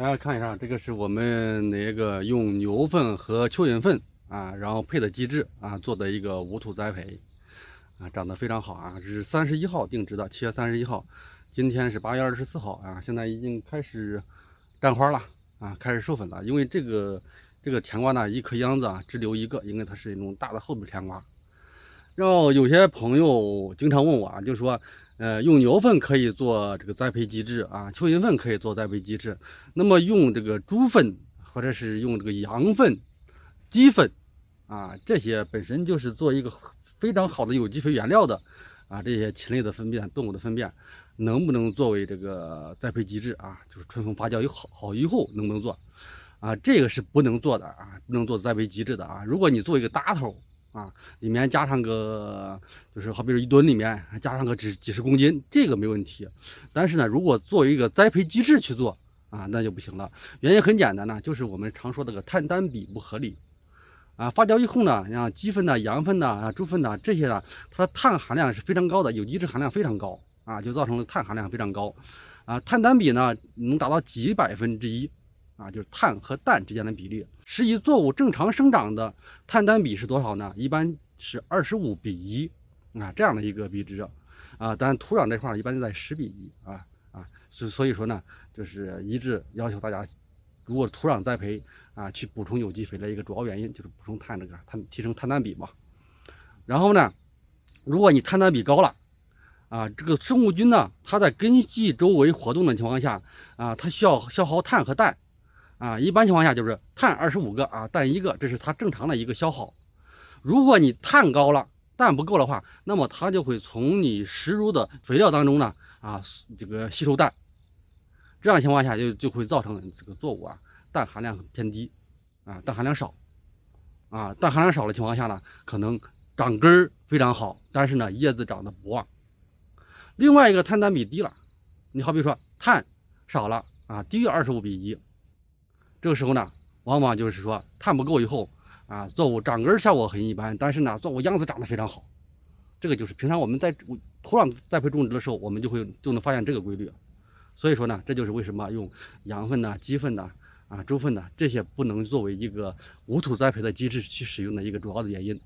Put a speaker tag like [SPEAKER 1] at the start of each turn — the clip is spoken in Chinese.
[SPEAKER 1] 大家看一下，这个是我们那个用牛粪和蚯蚓粪啊，然后配的机制啊做的一个无土栽培啊，长得非常好啊。这是三十一号定植的，七月三十一号，今天是八月二十四号啊，现在已经开始绽花了啊，开始授粉了。因为这个这个甜瓜呢，一颗秧子啊只留一个，因为它是一种大的厚皮甜瓜。然后有些朋友经常问我啊，就说。呃，用牛粪可以做这个栽培基质啊，蚯蚓粪可以做栽培基质。那么用这个猪粪或者是用这个羊粪、鸡粪啊，这些本身就是做一个非常好的有机肥原料的啊。这些禽类的粪便、动物的粪便能不能作为这个栽培基质啊？就是春风发酵以后，好以后能不能做啊？这个是不能做的啊，不能做栽培机制的啊。如果你做一个搭头。啊，里面加上个，就是好比说一吨里面加上个几几十公斤，这个没问题。但是呢，如果作为一个栽培机制去做啊，那就不行了。原因很简单呢，就是我们常说这个碳单比不合理。啊，发酵以后呢，像鸡粪呢、羊粪呢、猪粪呢这些呢，它的碳含量是非常高的，有机质含量非常高啊，就造成了碳含量非常高。啊，碳单比呢能达到几百分之一。啊，就是碳和氮之间的比例，适宜作物正常生长的碳氮比是多少呢？一般是二十五比一啊，这样的一个比值啊。但土壤这块一般就在十比一啊啊，所所以说呢，就是一致要求大家，如果土壤栽培啊，去补充有机肥的一个主要原因就是补充碳这个碳，提升碳氮比嘛。然后呢，如果你碳氮比高了啊，这个生物菌呢，它在根系周围活动的情况下啊，它需要消耗碳和氮。啊，一般情况下就是碳二十五个啊，氮一个，这是它正常的一个消耗。如果你碳高了，氮不够的话，那么它就会从你施入的肥料当中呢，啊，这个吸收氮。这样情况下就就会造成这个作物啊，氮含量偏低，啊，氮含量少，啊，氮含量少的情况下呢，可能长根儿非常好，但是呢，叶子长得不旺。另外一个碳氮比低了，你好比说碳少了啊，低于二十五比一。这个时候呢，往往就是说碳不够以后，啊，作物长根效果很一般，但是呢，作物秧子长得非常好。这个就是平常我们在土壤栽培种植的时候，我们就会就能发现这个规律。所以说呢，这就是为什么用羊粪呐、鸡粪呐、啊、猪粪呐这些不能作为一个无土栽培的机制去使用的一个主要的原因。